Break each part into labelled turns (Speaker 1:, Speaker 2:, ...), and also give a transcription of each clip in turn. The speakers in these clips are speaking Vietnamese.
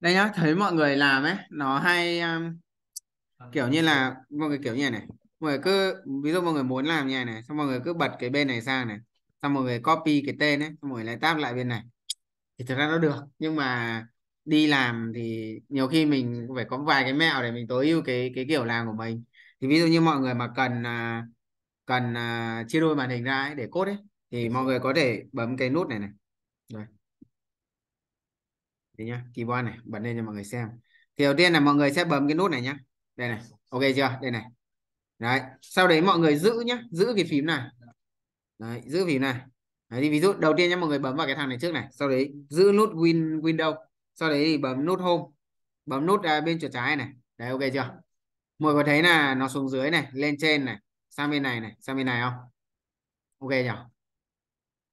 Speaker 1: đây nhá thấy mọi người làm ấy nó hay um, ờ, kiểu như là mọi người kiểu như này, mọi người cứ ví dụ mọi người muốn làm như này này xong mọi người cứ bật cái bên này sang này xong mọi người copy cái tên ấy xong mọi người lại tab lại bên này thì thực ra nó được nhưng mà đi làm thì nhiều khi mình phải có vài cái mẹo để mình tối ưu cái cái kiểu làm của mình thì ví dụ như mọi người mà cần à, cần à, chia đôi màn hình ra ấy, để cốt ấy thì mọi người có thể bấm cái nút này này rồi thế nhá keyboard này bật lên cho mọi người xem thì đầu tiên là mọi người sẽ bấm cái nút này nhá đây này ok chưa đây này đấy sau đấy mọi người giữ nhá giữ cái phím này đấy giữ phím này đấy, thì ví dụ đầu tiên nhá mọi người bấm vào cái thằng này trước này sau đấy giữ nút win window sau đấy thì bấm nút home bấm nút à, bên chuột trái này đấy ok chưa mọi người thấy là nó xuống dưới này lên trên này sang bên này này sang bên này không ok chưa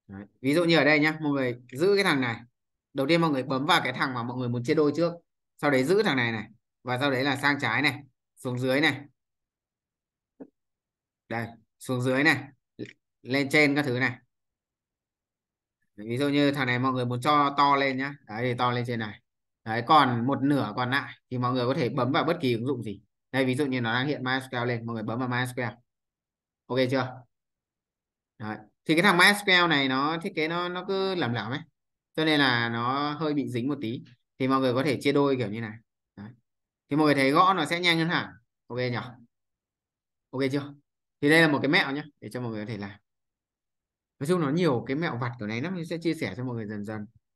Speaker 1: Đấy. Ví dụ như ở đây nhá, mọi người giữ cái thằng này, đầu tiên mọi người bấm vào cái thằng mà mọi người muốn chia đôi trước sau đấy giữ thằng này này và sau đấy là sang trái này xuống dưới này đây xuống dưới này lên trên các thứ này ví dụ như thằng này mọi người muốn cho to lên nhá đấy thì to lên trên này đấy còn một nửa còn lại thì mọi người có thể bấm vào bất kỳ ứng dụng gì đây ví dụ như nó đang hiện MySQL lên mọi người bấm vào MySQL ok chưa đấy. thì cái thằng MySQL này nó thiết kế nó nó cứ làm lảo ấy cho nên là nó hơi bị dính một tí thì mọi người có thể chia đôi kiểu như này Đấy. thì mọi người thấy gõ nó sẽ nhanh hơn hẳn ok nhỉ ok chưa thì đây là một cái mẹo nhé để cho mọi người có thể làm nói chung nó nhiều cái mẹo vặt kiểu này lắm sẽ chia sẻ cho mọi người dần dần